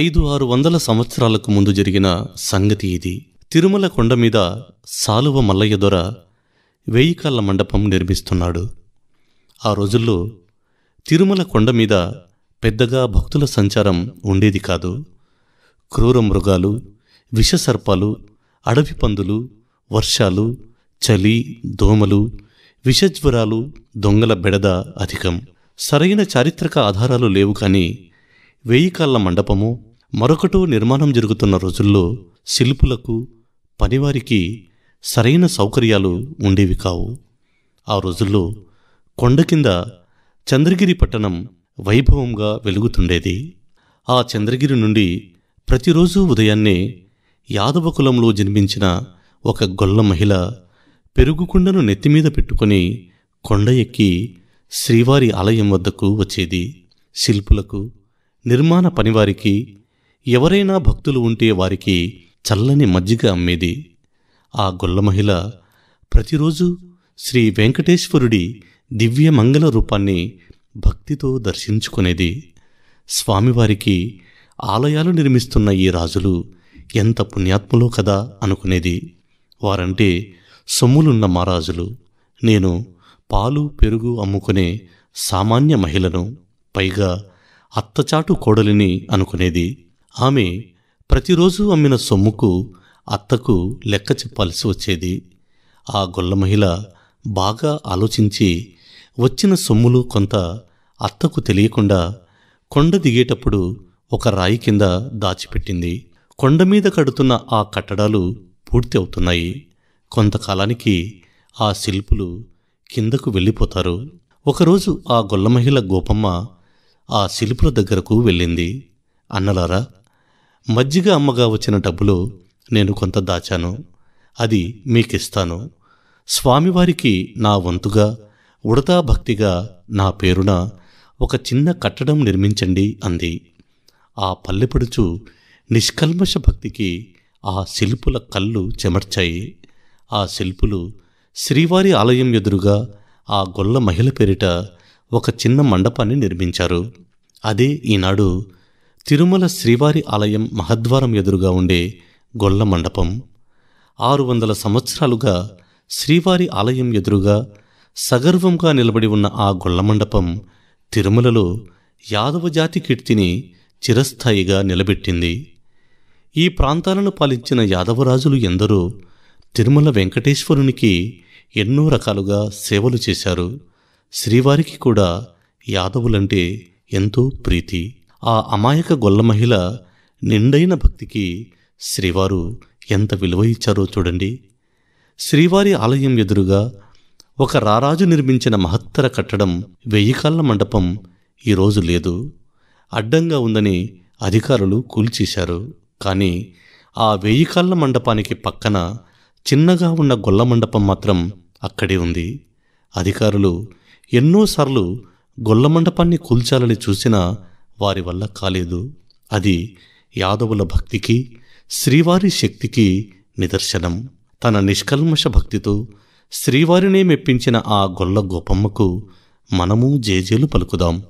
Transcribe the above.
ఐదు ఆరు వందల సంవత్సరాలకు ముందు జరిగిన సంగతి ఇది తిరుమల కొండ మీద సాలువ మల్లయ్య దొర వెయ్యి కాళ్ళ మండపం నిర్మిస్తున్నాడు ఆ రోజుల్లో తిరుమల కొండ మీద పెద్దగా భక్తుల సంచారం ఉండేది కాదు క్రూర మృగాలు విషసర్పాలు అడవి పందులు వర్షాలు చలి దోమలు విషజ్వరాలు దొంగల బెడద అధికం సరైన చారిత్రక ఆధారాలు లేవు కానీ వెయ్యి కాళ్ళ మండపము మరొకటో నిర్మాణం జరుగుతున్న రోజుల్లో శిల్పులకు పనివారికి సరైన సౌకర్యాలు ఉండేవి కావు ఆ రోజుల్లో కొండ కింద చంద్రగిరి పట్టణం వైభవంగా వెలుగుతుండేది ఆ చంద్రగిరి నుండి ప్రతిరోజు ఉదయాన్నే యాదవ కులంలో జన్మించిన ఒక గొల్ల మహిళ పెరుగుకుండను నెత్తిమీద పెట్టుకుని కొండ ఎక్కి శ్రీవారి ఆలయం వద్దకు వచ్చేది శిల్పులకు నిర్మాణ పనివారికి ఎవరైనా భక్తులు ఉంటే వారికి చల్లని మజ్జిగ అమ్మేది ఆ గొల్లమహిళ ప్రతిరోజు శ్రీ వెంకటేశ్వరుడి దివ్య మంగళ రూపాన్ని భక్తితో దర్శించుకునేది స్వామివారికి ఆలయాలు నిర్మిస్తున్న ఈ రాజులు ఎంత పుణ్యాత్ములో కదా అనుకునేది వారంటే సొమ్ములున్న మహారాజులు నేను పాలు పెరుగు అమ్ముకునే సామాన్య మహిళను పైగా అత్తచాటు కోడలిని అనుకునేది ఆమె ప్రతిరోజు అమ్మిన సొమ్ముకు అత్తకు లెక్క చెప్పాల్సి వచ్చేది ఆ గొల్ల మహిళ బాగా ఆలోచించి వచ్చిన సొమ్ములు కొంత అత్తకు తెలియకుండా కొండ దిగేటప్పుడు ఒక రాయి కింద దాచిపెట్టింది కొండ మీద కడుతున్న ఆ కట్టడాలు పూర్తి అవుతున్నాయి కొంతకాలానికి ఆ శిల్పులు కిందకు వెళ్ళిపోతారు ఒకరోజు ఆ గొల్లమహిళ గోపమ్మ ఆ శిల్పుల దగ్గరకు వెళ్ళింది అన్నలారా మజ్జిగ అమ్మగా వచ్చిన డబ్బులో నేను కొంత దాచాను అది మీకిస్తాను స్వామివారికి నా వంతుగా ఉడతా భక్తిగా నా పేరున ఒక చిన్న కట్టడం నిర్మించండి అంది ఆ పల్లెపడుచు నిష్కల్మష భక్తికి ఆ శిల్పుల కళ్ళు చెమర్చాయి ఆ శిల్పులు శ్రీవారి ఆలయం ఎదురుగా ఆ గొల్ల మహిళ పేరిట ఒక చిన్న మండపాన్ని నిర్మించారు అదే ఈనాడు తిరుమల శ్రీవారి ఆలయం మహద్వారం ఎదురుగా ఉండే గొల్ల మండపం ఆరు వందల సంవత్సరాలుగా శ్రీవారి ఆలయం ఎదురుగా సగర్వంగా నిలబడి ఉన్న ఆ గొల్ల మండపం తిరుమలలో యాదవ జాతి కీర్తిని చిరస్థాయిగా నిలబెట్టింది ఈ ప్రాంతాలను పాలించిన యాదవరాజులు ఎందరో తిరుమల వెంకటేశ్వరునికి ఎన్నో రకాలుగా సేవలు చేశారు శ్రీవారికి కూడా యాదవులంటే ఎంతో ప్రీతి ఆ అమాయక గొల్ల మహిళ నిండైన భక్తికి శ్రీవారు ఎంత విలువ ఇచ్చారో చూడండి శ్రీవారి ఆలయం ఎదురుగా ఒక రారాజు నిర్మించిన మహత్తర కట్టడం కాళ్ళ మండపం ఈరోజు లేదు అడ్డంగా ఉందని అధికారులు కూల్చేశారు కానీ ఆ కాళ్ళ మండపానికి పక్కన చిన్నగా ఉన్న గొల్ల మండపం మాత్రం అక్కడే ఉంది అధికారులు ఎన్నోసార్లు గొల్లమండపాన్ని కూల్చాలని చూసినా వారి వల్ల కాలేదు అది యాదవుల భక్తికి శ్రీవారి శక్తికి నిదర్శనం తన నిష్కల్మష భక్తితో శ్రీవారినే మెప్పించిన ఆ గొల్ల గోపమ్మకు మనము జేజేలు పలుకుదాం